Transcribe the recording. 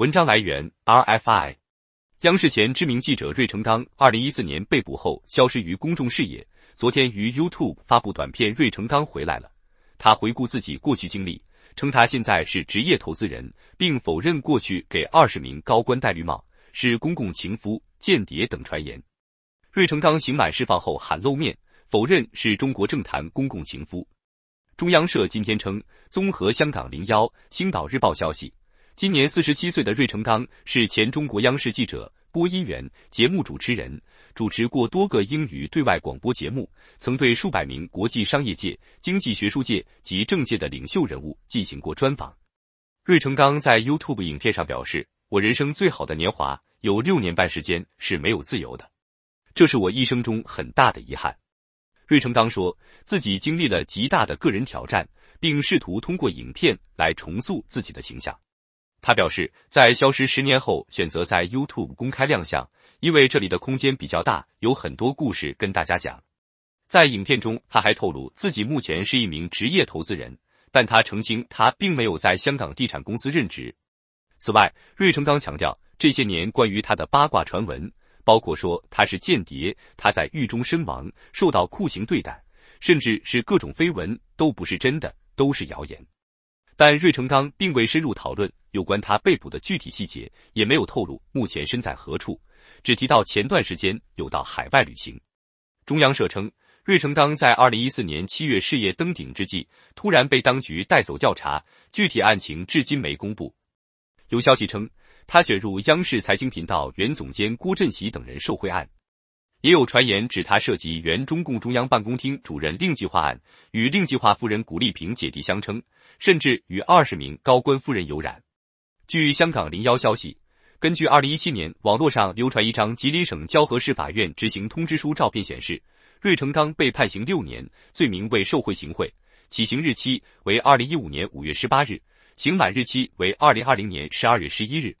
文章来源：RFI。央视前知名记者芮成钢，二零一四年被捕后消失于公众视野。昨天于 YouTube 发布短片《芮成钢回来了》，他回顾自己过去经历，称他现在是职业投资人，并否认过去给二十名高官戴绿帽、是公共情夫、间谍等传言。芮成钢刑满释放后喊露面，否认是中国政坛公共情夫。中央社今天称，综合香港零幺《星岛日报》消息。今年四十七岁的芮成钢是前中国央视记者、播音员、节目主持人，主持过多个英语对外广播节目，曾对数百名国际商业界、经济学术界及政界的领袖人物进行过专访。芮成钢在 YouTube 影片上表示：“我人生最好的年华有六年半时间是没有自由的，这是我一生中很大的遗憾。”芮成钢说自己经历了极大的个人挑战，并试图通过影片来重塑自己的形象。他表示，在消失十年后选择在 YouTube 公开亮相，因为这里的空间比较大，有很多故事跟大家讲。在影片中，他还透露自己目前是一名职业投资人，但他澄清他并没有在香港地产公司任职。此外，芮成钢强调，这些年关于他的八卦传闻，包括说他是间谍、他在狱中身亡、受到酷刑对待，甚至是各种绯闻，都不是真的，都是谣言。但芮成钢并未深入讨论有关他被捕的具体细节，也没有透露目前身在何处，只提到前段时间有到海外旅行。中央社称，芮成钢在二零一四年七月事业登顶之际，突然被当局带走调查，具体案情至今没公布。有消息称，他卷入央视财经频道原总监郭振玺等人受贿案。也有传言指他涉及原中共中央办公厅主任令计划案，与令计划夫人古丽萍姐弟相称，甚至与二十名高官夫人有染。据香港零幺消息，根据二零一七年网络上流传一张吉林省蛟河市法院执行通知书照片显示，芮成钢被判刑六年，罪名为受贿行贿，起刑日期为二零一五年五月十八日，刑满日期为二零二零年十二月十一日。